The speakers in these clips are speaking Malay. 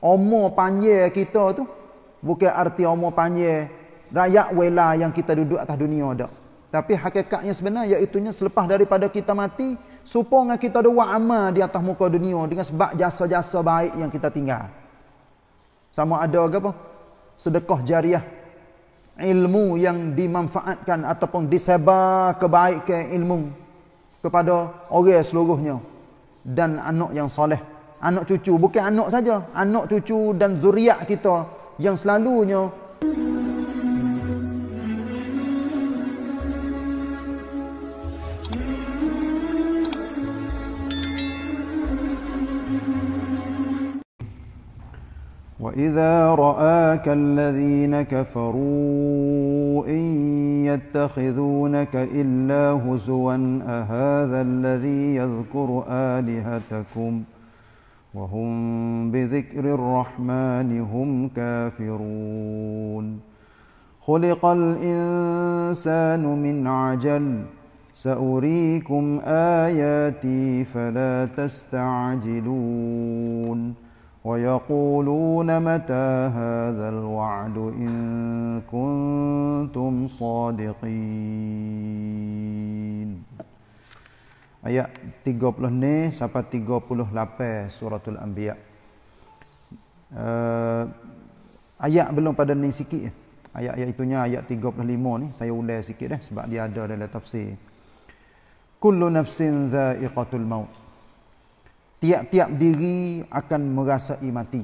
umur panjang kita tu bukan arti umur panjang rakyat wela yang kita duduk atas dunia dak tapi hakikatnya sebenarnya iaitu selepas daripada kita mati supaya kita ada amal di atas muka dunia dengan sebab jasa-jasa baik yang kita tinggal sama ada apa sedekah jariah ilmu yang dimanfaatkan ataupun disebar kebaikan ilmu kepada orang seluruhnya dan anak yang soleh anak cucu bukan anak saja anak cucu dan zuriat kita yang selalunya وإذا رآك الذين كفروا إن يتخذونك إلا هزوا أهذا الذي يذكر آلهتكم؟ وهم بذكر الرحمن هم كافرون خلق الانسان من عجل ساريكم اياتي فلا تستعجلون ويقولون متى هذا الوعد ان كنتم صادقين ayat 30 ni sampai 38 suratul anbiya uh, ayat belum pada ni sikit ayat-ayat itunya ayat 35 ni saya ulas sikit dah sebab dia ada dalam tafsir kullu nafsin dha'iqatul maut tiap-tiap diri akan merasai mati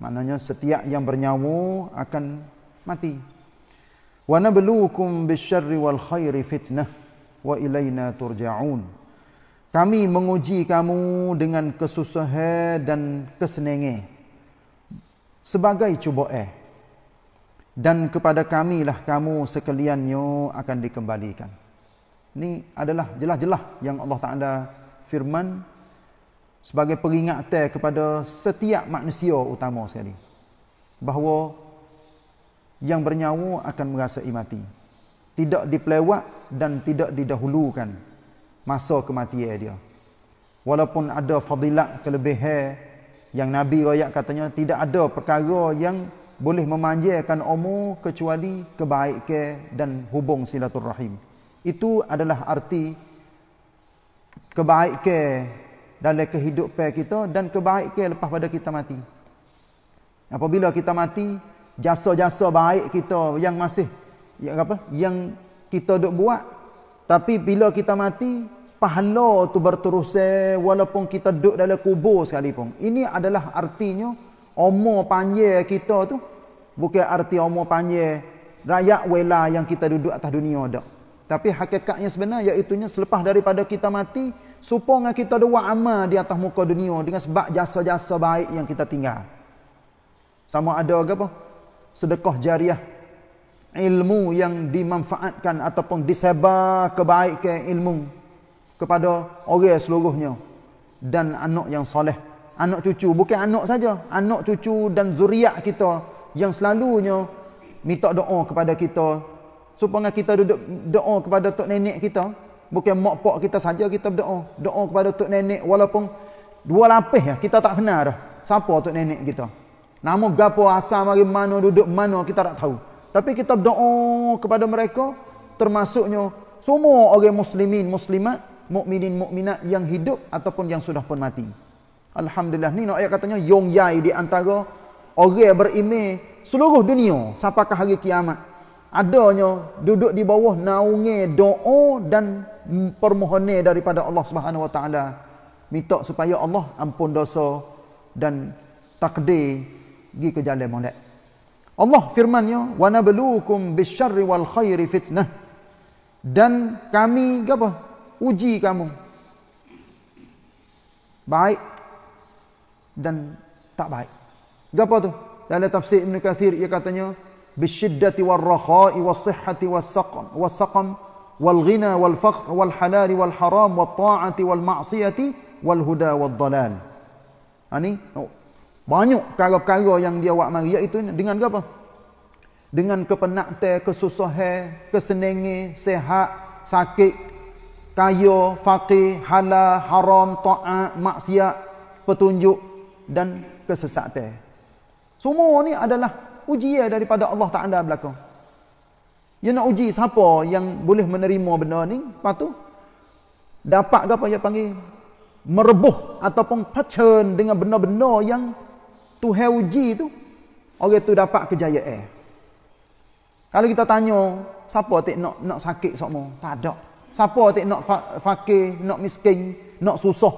maknanya setiap yang bernyawa akan mati wa nabluukum bisyarri wal khairi fitnah wa ilaina turja'un kami menguji kamu dengan kesusahan dan kesenengih sebagai cuba eh. Dan kepada kamilah kamu sekaliannya akan dikembalikan. Ini adalah jelas-jelas yang Allah Ta'ala firman sebagai peringatan kepada setiap manusia utama sekali. Bahawa yang bernyawa akan merasa mati. Tidak dipelewat dan tidak didahulukan masa kematian dia. Walaupun ada fadilat kelebihan yang Nabi royak katanya tidak ada perkara yang boleh memanjakan umur kecuali kebaikan dan hubung silaturrahim. Itu adalah arti kebaikan dalam kehidupan kita dan kebaikan lepas pada kita mati. Apabila kita mati, jasa-jasa baik kita yang masih yang apa? Yang kita dok buat tapi bila kita mati, pahala tu berterusan eh, walaupun kita duduk dalam kubur sekalipun. Ini adalah artinya umur panjang kita tu bukan arti umur panjang rakyat wela yang kita duduk atas dunia dak. Tapi hakikatnya sebenar iaitu selepas daripada kita mati supaya kita ada amal di atas muka dunia dengan sebab jasa-jasa baik yang kita tinggal. Sama ada ke apa? Sedekah jariah ilmu yang dimanfaatkan ataupun disebar kebaikan ilmu kepada orang seluruhnya dan anak yang soleh anak cucu bukan anak saja anak cucu dan zuriat kita yang selalunya minta doa kepada kita supaya kita duduk doa kepada tok nenek kita bukan mak pak kita saja kita berdoa doa kepada tok nenek walaupun dua lapis ya kita tak kenal dah siapa tok nenek kita nama gapo asal mari mana duduk mana kita tak tahu tapi kita berdoa kepada mereka termasuknya semua orang muslimin muslimat mukminin mukminat yang hidup ataupun yang sudah pun mati. Alhamdulillah ni nak ayat katanya yong yai di antara orang berimej seluruh dunia sampai ke hari kiamat. Adanya duduk di bawah naungi doa dan permohonan daripada Allah Subhanahu Wa Taala minta supaya Allah ampun dosa dan takdir gi ke jalan molek. Allah firmannya wa nabluukum bisyarri wal khairi fitnah dan kami gapo uji kamu. Baik dan tak baik. Gapo tu? Dalam tafsir Ibn Kathir ia katanya bisyiddati warraha'i wassihhati wassaqam wassaqam walghina walfaqr walhalali walharam watta'ati walma'siyati walhuda waddalal. Ani ha, no. Oh, banyak kalau-kalau yang dia buat mari iaitu dengan apa? Dengan kepenatan, kesusahan, kesenangan, sehat, sakit, kaya, fakir, halal, haram, ta'at, maksiat, petunjuk dan kesesatan. Semua ni adalah ujian daripada Allah Ta'ala belakang. Dia nak uji siapa yang boleh menerima benda ni. Lepas tu, dapat ke apa dia panggil? Merebuh ataupun pacen dengan benda-benda yang tu uji tu. Orang tu dapat kejayaan. Kalau kita tanya, siapa tak nak, nak sakit semua? Tak ada. Siapa tak nak fa fakir, nak miskin, nak susah.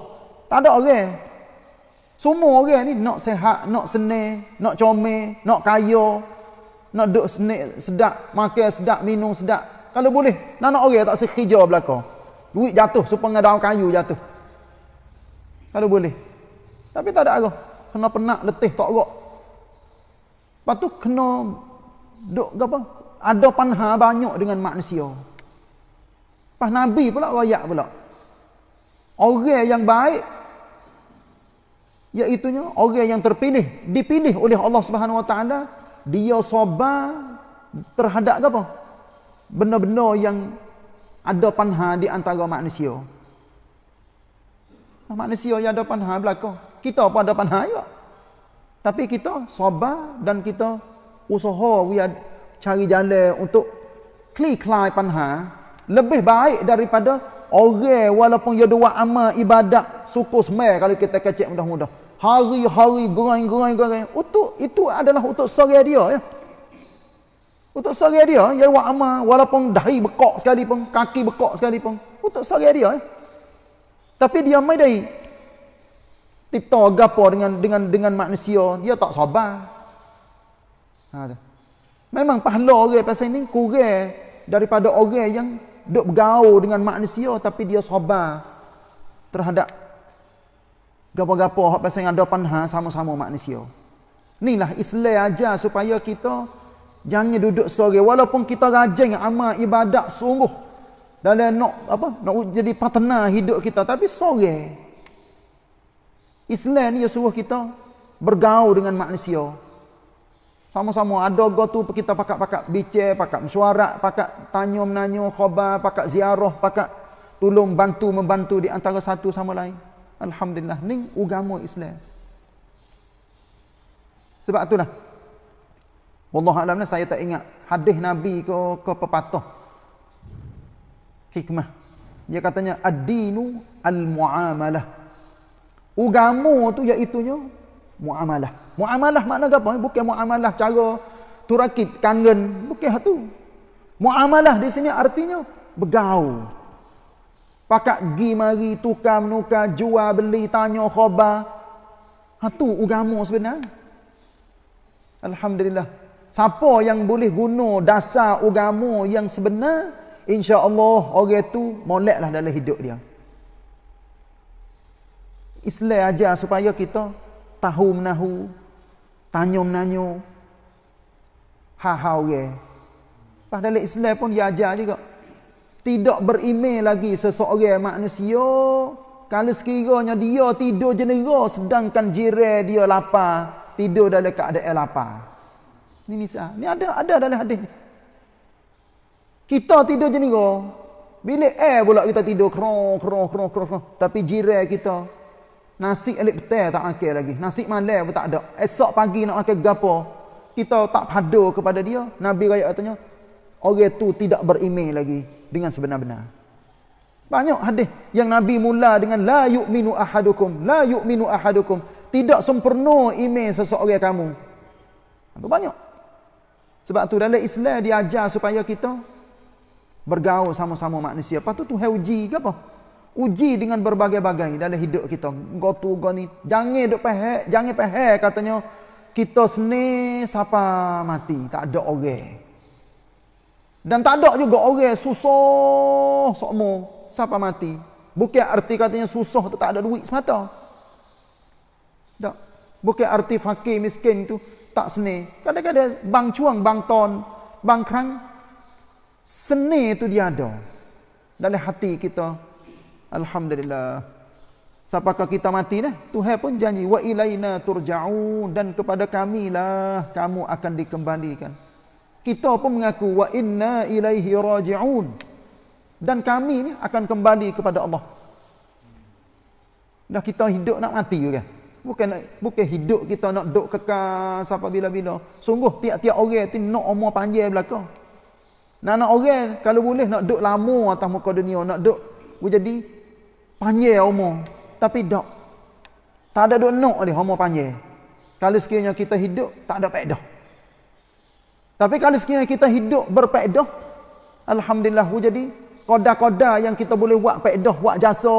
Tak ada orang. Semua orang ni nak sehat, nak seni, nak comel, nak kaya, nak duduk senik, sedap, makan sedap, minum sedap. Kalau boleh, nak nak orang tak sekerja belakang. Duit jatuh, supaya daun kayu jatuh. Kalau boleh. Tapi tak ada arah. Kena penat, letih, tak rok. Lepas tu kena duduk apa? Ada panah banyak dengan manusia. Pas Nabi pula royak pula. Orang yang baik iaitunya orang yang terpilih, dipilih oleh Allah Subhanahu Wa Taala, dia sabar terhadap apa? Benda-benda yang ada panha di antara manusia. Manusia yang ada panha belakang. Kita pun ada panha juga. Tapi kita sabar dan kita usaha we cari jalan untuk klik-klik panha lebih baik daripada orang walaupun dia dua amal ibadat suku semai kalau kita kecil mudah-mudah hari-hari gerai-gerai-gerai untuk itu adalah untuk sore dia ya untuk sore dia dia buat amal walaupun dahi bekok sekali pun kaki bekok sekali pun untuk sore dia ya tapi dia mai dai tito gapo dengan dengan dengan manusia dia tak sabar ha memang pahala orang pasal ni kurang daripada orang yang duk bergaul dengan manusia tapi dia sabar terhadap gapo-gapo hak pasal yang ada panha sama-sama manusia. Inilah Islam aja supaya kita jangan duduk sore walaupun kita rajin amal ibadat sungguh dalam nak apa nak jadi patena hidup kita tapi sore. Islam ni dia suruh kita bergaul dengan manusia sama-sama ada go tu kita pakak-pakak bicar, pakak mesuara, pakak tanya menanya khabar, pakak ziarah, pakak tolong bantu membantu di antara satu sama lain. Alhamdulillah ni agama Islam. Sebab itulah. Wallahu alam saya tak ingat hadis Nabi ke ke pepatah. Hikmah. Dia katanya ad-dinu al-muamalah. Agama tu iaitu muamalah. Muamalah makna apa? Eh, bukan muamalah cara turakit kangen, bukan hatu. Muamalah di sini artinya begau. Pakak gi mari tukar menukar jual beli tanya khabar. Hatu ugamu sebenarnya. Alhamdulillah. Siapa yang boleh guna dasar ugamu yang sebenar, insya-Allah orang tu moleklah dalam hidup dia. Islam aja supaya kita tahu menahu, tanya menanyo, hahau ye. Padahal Islam pun dia ajar juga. Tidak berime lagi seseorang manusia kalau sekiranya dia tidur jenera sedangkan jire dia lapar, tidur dalam keadaan lapar. Ini misal. Ini ada ada dalam hadis. Kita tidur jenera, bila air pula kita tidur, kerong, kerong, kerong, kerong, kerong. Tapi jireh kita, Nasi elok betul tak akhir lagi. Nasi malam pun tak ada. Esok pagi nak makan gapo? Kita tak padu kepada dia. Nabi raya katanya, orang tu tidak berimeh lagi dengan sebenar-benar. Banyak hadis yang Nabi mula dengan la yu'minu ahadukum, la yu'minu ahadukum. Tidak sempurna imeh seseorang kamu. Itu banyak. Sebab tu dalam Islam diajar supaya kita bergaul sama-sama manusia. Patut tu tu ke apa? uji dengan berbagai-bagai dalam hidup kita. Gotu goni. Jangan dok pehe, jangan pehe katanya kita seni siapa mati, tak ada orang. Dan tak ada juga orang susah sokmo siapa mati. Bukan arti katanya susah tu tak ada duit semata. Tak. Bukan arti fakir miskin tu tak seni. Kadang-kadang bang cuang, bang ton, bang krang seni itu dia ada dalam hati kita Alhamdulillah. Sapakah kita mati dah? Tuhan pun janji wa ilaina turjaun dan kepada kamilah kamu akan dikembalikan. Kita pun mengaku wa inna ilaihi rajiun. Dan kami ni akan kembali kepada Allah. Dah kita hidup nak mati juga. Bukan bukan hidup kita nak duk kekal sampai bila-bila. Sungguh tiap-tiap orang tu nak umur panjang belakang. Nak nak orang kalau boleh nak duk lama atas muka dunia, nak duk jadi panjang homo, tapi dak tak ada duk nok dia homo panjang kalau sekiranya kita hidup tak ada faedah tapi kalau sekiranya kita hidup berfaedah alhamdulillah hu jadi koda-koda yang kita boleh buat faedah buat jasa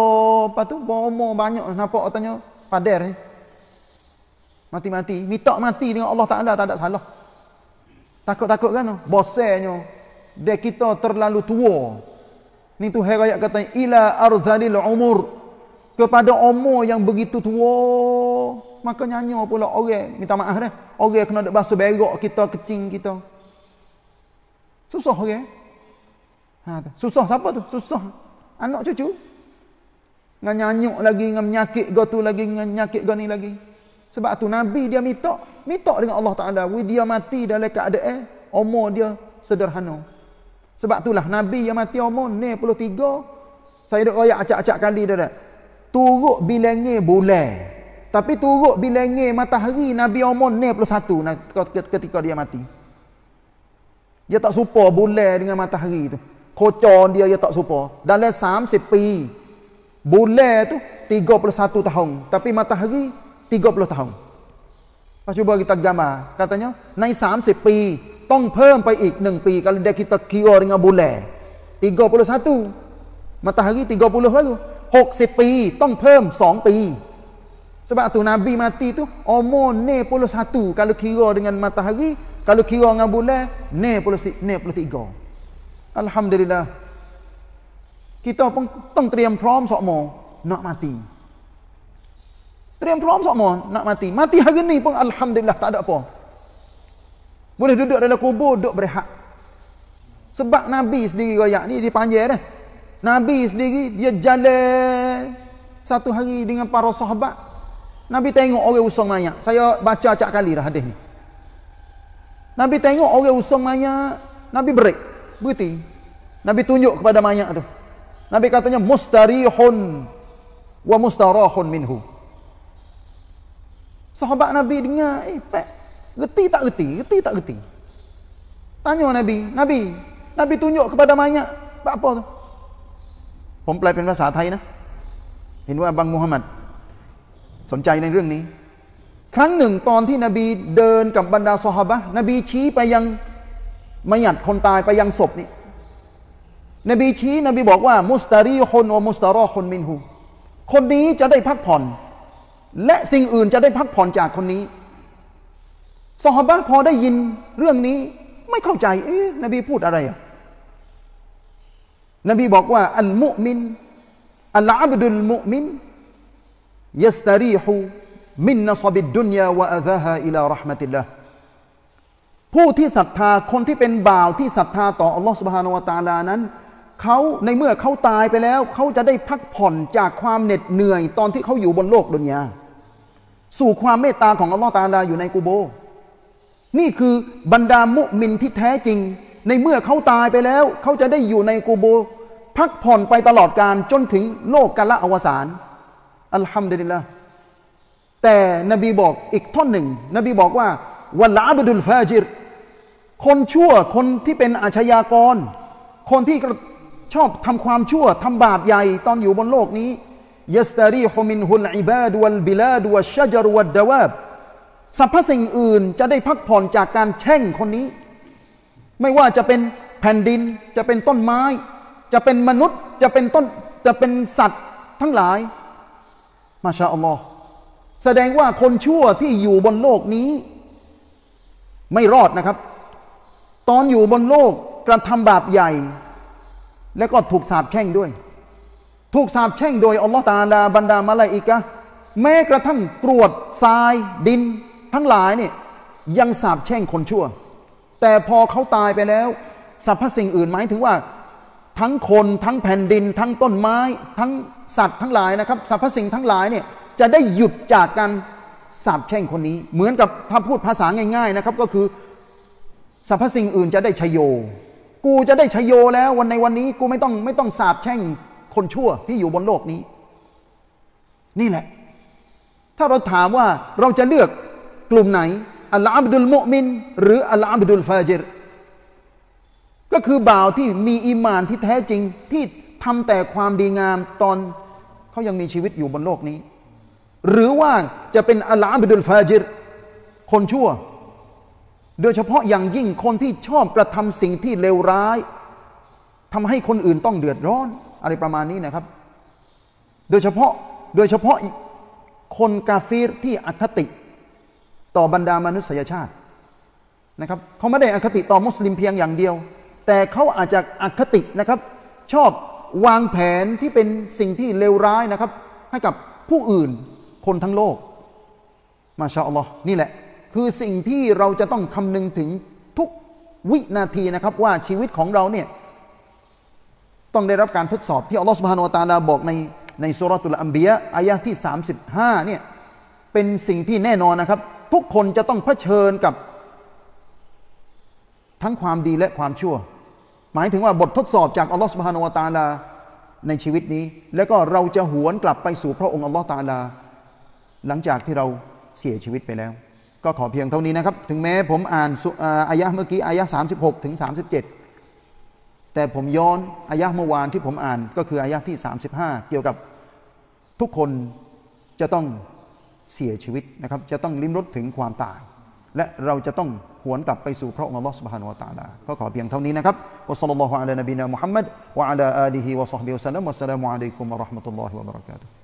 apa tu umur banyak nampak katanya padar ni mati-mati minta mati dengan Allah Taala tak ada salah takut-takut kan bosenya dia kita terlalu tua Ni tu hari ayat kata ila arzalil umur kepada umur yang begitu tua maka nyanyi pula orang minta maaf dah orang kena dak basuh berok kita kecing kita susah orang okay? ha susah siapa tu susah anak cucu ngan nyanyi lagi ngan menyakit go tu lagi ngan nyakit go ni lagi sebab tu nabi dia minta minta dengan Allah Taala dia mati dalam keadaan umur dia sederhana sebab itulah Nabi yang mati umur ni puluh tiga. Saya duk royak acak-acak kali dah dah. Turuk bilangnya boleh. Tapi turuk bilangnya matahari Nabi umur ni puluh satu ketika dia mati. Dia tak suka boleh dengan matahari tu. Kocor dia, dia tak suka. Dalam sam sepi. Boleh tu 31 tahun. Tapi matahari 30 tahun. Pas cuba kita gambar. Katanya, naik sam sepi. ต้องเพิ่มไปอีกหนึ่งปีการเดกิตะคิโอริงาบุเล่ติโกปุลสัตว์มาตาฮิติโกปุลหกสิบปีต้องเพิ่มสองปีสบตุนาบีมาตีตุอโมเนปุลสัตว์การคิโอดิงันมาตาฮิการคิโองาบุเล่เนปุลสิเนปุลติโกอัลฮัมดุลิลลาห์กิโตต้องเตรียมพร้อมสอมอนะมาตีเตรียมพร้อมสอมอนะมาตีมาตีฮะกินนี่พวกอัลฮัมดุลิลลาห์ตัดอะไรปอ boleh duduk dalam kubur, duduk berehat. Sebab Nabi sendiri royak ni, dia panjang dah. Nabi sendiri, dia jalan satu hari dengan para sahabat. Nabi tengok orang usung mayat. Saya baca acak kali dah hadis ni. Nabi tengok orang usung mayat, Nabi break. Berhenti. Nabi tunjuk kepada mayat tu. Nabi katanya, Mustarihun wa mustarahun minhu. Sahabat Nabi dengar, eh, pek. Geti tak geti? Geti tak geti? Tanya Nabi. Nabi, Nabi tunjuk kepada mayat. Apa tu? ผมแปลเป็นภาษาไทยนะ เห็นว่าบังมุฮัมมัดสนใจในเรื่องนี้ ครั้งหนึ่งตอนที่นบีเดินกับบรรดาสหบะนบีชี้ไปยังมายัดคนตายไปยังศพนี่นบีชี้ นบีบอกว่า มุสตารีคนอมุสตารอคนมินหูคนนี้จะได้พักผ่อนและสิ่งอื่นจะได้พักผ่อนจากคนนี้สหบะพอได้ยินเรื่องนี้ไม่เข้าใจ เอ๊ะนบีพูดอะไรอ่ะนบีบอกว่า อัลมุมิน อัลอับดุลมุมินยัสตรีฮูมินนศบิดดุนยาวะอัลฮาอิลารหมติลลาผู้ที่ศรัทธาคนที่เป็นบ่าวที่ศรัทธาต่อ อัลลอฮฺสุบฮานาวตาลานั้น เขาในเมื่อเขาตายไปแล้ว เขาจะได้พักผ่อนจากความเหน็ดเหนื่อย ตอนที่เขาอยู่บนโลกดุนยาสู่ความเมตตาของอัลลอฮฺตาลา อยู่ในกูโบนี่คือบรรดามุมินที่แท้จริง ในเมื่อเขาตายไปแล้ว เขาจะได้อยู่ในกูโบ พักผ่อนไปตลอดการจนถึงโลกกาละอวสานอัลฮัมดุลิลละแต่นบีบอกอีกท่อนหนึ่ง นบีบอกว่าวัลาบดุลฟาจิร คนชั่วคนที่เป็นอาชญากร คนที่ชอบทำความชั่วทำบาปใหญ่ตอนอยู่บนโลกนี้ ยัสตารีฮุมินฮุลอิบาดวลบิลาดวัชจรวัดดวบสรรพสิ่งอื่นจะได้พักผ่อนจากการแช่งคนนี้ ไม่ว่าจะเป็นแผ่นดินจะเป็นต้นไม้ จะเป็นมนุษย์จะเป็นต้นจะเป็นสัตว์ทั้งหลาย มาชาอัลลอฮ์แสดงว่าคนชั่วที่อยู่บนโลกนี้ ไม่รอดนะครับ ตอนอยู่บนโลกกระทำบาปใหญ่ และก็ถูกสาปแช่งด้วย ถูกสาปแช่งโดยอัลลอฮ์ตาลาบรรดามาลาอิกะ แม้กระทั่งกรวดทรายดินทั้งหลายเนี่ยยังสาบแช่งคนชั่ว แต่พอเขาตายไปแล้ว สรรพสิ่งอื่นหมายถึงว่า ทั้งคนทั้งแผ่นดิน ทั้งต้นไม้ ทั้งสัตว์ทั้งหลายนะครับสรรพสิ่งทั้งหลายเนี่ยจะได้หยุดจากการสาบแช่งคนนี้ เหมือนกับถ้าพูดภาษาง่ายๆนะครับก็คือสรรพสิ่งอื่นจะได้ชโย กูจะได้ชโยแล้ว วันในวันนี้กูไม่ต้องไม่ต้องสาบแช่งคนชั่วที่อยู่บนโลกนี้ นี่แหละถ้าเราถามว่าเราจะเลือกกลุ่มไหนอัลอาบดุลโมมินหรืออัลอาบดุลฟาเจรก็คือบ่าวที่มีอีมานที่แท้จริงที่ทำแต่ความดีงามตอนเขายังมีชีวิตอยู่บนโลกนี้หรือว่าจะเป็นอัลอาบดุลฟาเจรคนชั่ว โดยเฉพาะอย่างยิ่งคนที่ชอบกระทำสิ่งที่เลวร้ายทำให้คนอื่นต้องเดือดร้อนอะไรประมาณนี้นะครับ โดยเฉพาะโดยเฉพาะคนกาฟิรที่อคติต่อบรรดามนุษยชาตินะครับเขาไม่ได้อคติต่อมุสลิมเพียงอย่างเดียว แต่เขาอาจจะอคตินะครับ ชอบวางแผนที่เป็นสิ่งที่เลวร้ายนะครับ ให้กับผู้อื่นคนทั้งโลก มาชาอัลลอฮ์นี่แหละ คือสิ่งที่เราจะต้องคำนึงถึงทุกวินาทีนะครับ ว่าชีวิตของเราเนี่ยต้องได้รับการทดสอบที่อัลลอฮ์สุบฮานุตาลาบอก ในในสุรตุลอัมบียะอายะที่ 35เนี่ยเป็นสิ่งที่แน่นอนนะครับทุกคนจะต้องเผชิญกับทั้งความดีและความชั่ว หมายถึงว่าบททดสอบจาก อัลลอฮฺสุบฮานาวตาลาในชีวิตนี้ แล้วก็เราจะหวนกลับไปสู่พระองค์ อัลลอฮฺตาลา หลังจากที่เราเสียชีวิตไปแล้ว ก็ขอเพียงเท่านี้นะครับ ถึงแม้ผมอ่านอายะเมื่อกี้อายะ 36 ถึง 37 แต่ผมย้อนอายะเมื่อวานที่ผมอ่านก็คืออายะที่ 35 เกี่ยวกับทุกคนจะต้องเสียชีวิตนะครับจะต้องลิ้มรสถึงความตาย และเราจะต้องหวนกลับไปสู่พระองค์ Allah سبحانه ละ ت ก็ขอเพียงเท่านี้นะครับวะสัลลัลลอฮุอะลัยนบีนามุฮัมมัดวะอะลาอาลีฮิวะซอฮบิวะสัลลัมวะสสลามุอะลัยกุมวะเราะห์มะตุลลอฮิวะบะเราะกาตุฮ์